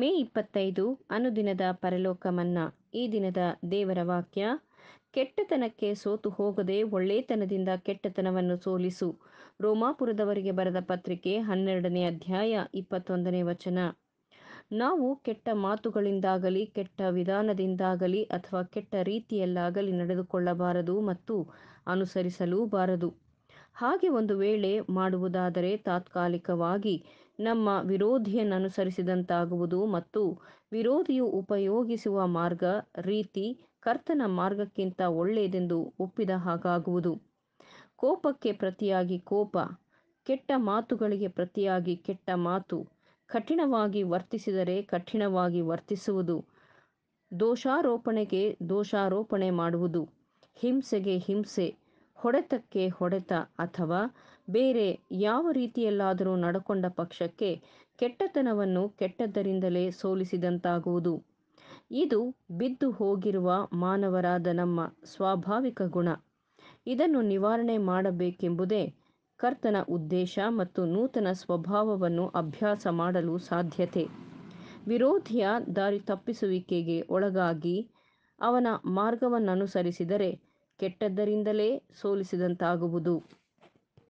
ಮೇ ಇಪ್ಪತ್ತೈದು ಅನುದಿನದ ಪರಲೋಕಮನ್ನ ಈ ದಿನದ ದೇವರ ವಾಕ್ಯ ಕೆಟ್ಟತನಕ್ಕೆ ಸೋತು ಹೋಗದೆ ಒಳ್ಳೆತನದಿಂದ ಕೆಟ್ಟತನವನ್ನು ಸೋಲಿಸು ರೋಮಾಪುರದವರಿಗೆ ಬರೆದ ಪತ್ರಿಕೆ ಹನ್ನೆರಡನೇ ಅಧ್ಯಾಯ ಇಪ್ಪತ್ತೊಂದನೇ ವಚನ ನಾವು ಕೆಟ್ಟ ಮಾತುಗಳಿಂದಾಗಲಿ ಕೆಟ್ಟ ವಿಧಾನದಿಂದಾಗಲಿ ಅಥವಾ ಕೆಟ್ಟ ರೀತಿಯಲ್ಲಾಗಲಿ ನಡೆದುಕೊಳ್ಳಬಾರದು ಮತ್ತು ಅನುಸರಿಸಲೂ ಬಾರದು ಹಾಗೆ ಒಂದು ವೇಳೆ ಮಾಡುವುದಾದರೆ ತಾತ್ಕಾಲಿಕವಾಗಿ ನಮ್ಮ ವಿರೋಧಿಯನ್ನನುಸರಿಸಿದಂತಾಗುವುದು ಮತ್ತು ವಿರೋಧಿಯು ಉಪಯೋಗಿಸುವ ಮಾರ್ಗ ರೀತಿ ಕರ್ತನ ಮಾರ್ಗಕ್ಕಿಂತ ಒಳ್ಳೆಯದೆಂದು ಒಪ್ಪಿದ ಹಾಗಾಗುವುದು ಕೋಪಕ್ಕೆ ಪ್ರತಿಯಾಗಿ ಕೋಪ ಕೆಟ್ಟ ಮಾತುಗಳಿಗೆ ಪ್ರತಿಯಾಗಿ ಕೆಟ್ಟ ಮಾತು ಕಠಿಣವಾಗಿ ವರ್ತಿಸಿದರೆ ಕಠಿಣವಾಗಿ ವರ್ತಿಸುವುದು ದೋಷಾರೋಪಣೆಗೆ ದೋಷಾರೋಪಣೆ ಮಾಡುವುದು ಹಿಂಸೆಗೆ ಹಿಂಸೆ ಹೊಡೆತಕ್ಕೆ ಹೊಡೆತ ಅಥವಾ ಬೇರೆ ಯಾವ ರೀತಿಯಲ್ಲಾದರೂ ನಡಕೊಂಡ ಪಕ್ಷಕ್ಕೆ ಕೆಟ್ಟತನವನ್ನು ಕೆಟ್ಟದ್ದರಿಂದಲೇ ಸೋಲಿಸಿದಂತಾಗುವುದು ಇದು ಬಿದ್ದು ಹೋಗಿರುವ ಮಾನವರಾದ ನಮ್ಮ ಸ್ವಾಭಾವಿಕ ಗುಣ ಇದನ್ನು ನಿವಾರಣೆ ಮಾಡಬೇಕೆಂಬುದೇ ಕರ್ತನ ಉದ್ದೇಶ ಮತ್ತು ನೂತನ ಸ್ವಭಾವವನ್ನು ಅಭ್ಯಾಸ ಮಾಡಲು ಸಾಧ್ಯತೆ ವಿರೋಧಿಯ ದಾರಿ ತಪ್ಪಿಸುವಿಕೆಗೆ ಒಳಗಾಗಿ ಅವನ ಮಾರ್ಗವನ್ನನುಸರಿಸಿದರೆ ಕೆಟ್ಟದ್ದರಿಂದಲೇ ಸೋಲಿಸಿದಂತಾಗುವುದು